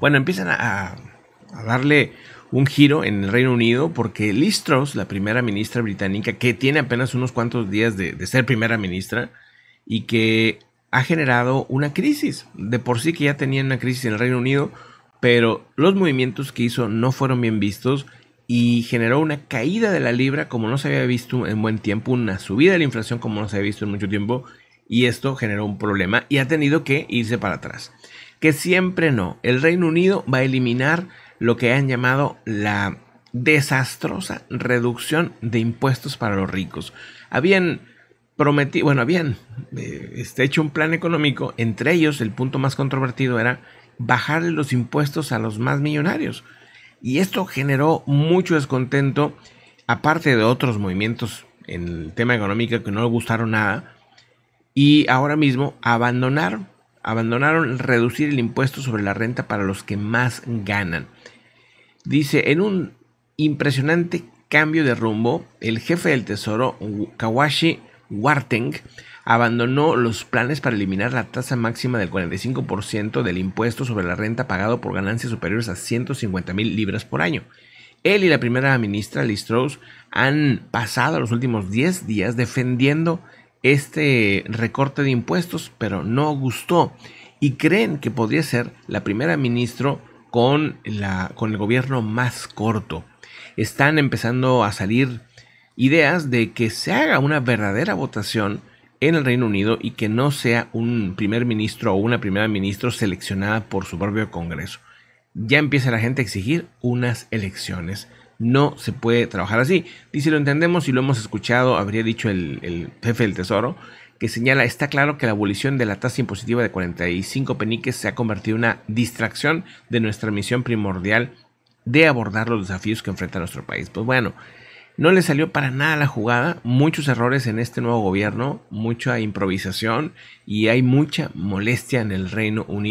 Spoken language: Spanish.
Bueno, empiezan a, darle un giro en el Reino Unido porque Liz Truss, la primera ministra británica, que tiene apenas unos cuantos días de, de, ser primera ministra y que ha generado una crisis. De por sí que ya tenía una crisis en el Reino Unido, pero los movimientos que hizo no fueron bien vistos y generó una caída de la libra como no se había visto en buen tiempo, una subida de la inflación como no se había visto en mucho tiempo y esto generó un problema y ha tenido que irse para atrás que siempre no. El Reino Unido va a eliminar lo que han llamado la desastrosa reducción de impuestos para los ricos. Habían prometido, bueno, habían eh, este, hecho un plan económico, entre ellos el punto más controvertido era bajarle los impuestos a los más millonarios. Y esto generó mucho descontento, aparte de otros movimientos en el tema económico que no le gustaron nada, y ahora mismo abandonaron abandonaron reducir el impuesto sobre la renta para los que más ganan. Dice, en un impresionante cambio de rumbo, el jefe del Tesoro, Kawashi Warteng, abandonó los planes para eliminar la tasa máxima del 45% del impuesto sobre la renta pagado por ganancias superiores a 150 mil libras por año. Él y la primera ministra Liz Truss han pasado los últimos 10 días defendiendo este recorte de impuestos, pero no gustó y creen que podría ser la primera ministro con, la, con el gobierno más corto. Están empezando a salir ideas de que se haga una verdadera votación en el Reino Unido y que no sea un primer ministro o una primera ministra seleccionada por su propio Congreso. Ya empieza la gente a exigir unas elecciones no se puede trabajar así. Dice, lo entendemos y lo hemos escuchado, habría dicho el, el, jefe del Tesoro, que señala, está claro que la abolición de la tasa impositiva de 45 peniques se ha convertido en una distracción de nuestra misión primordial de abordar los desafíos que enfrenta nuestro país. Pues bueno, no le salió para nada la jugada, muchos errores en este nuevo gobierno, mucha improvisación y hay mucha molestia en el Reino Unido.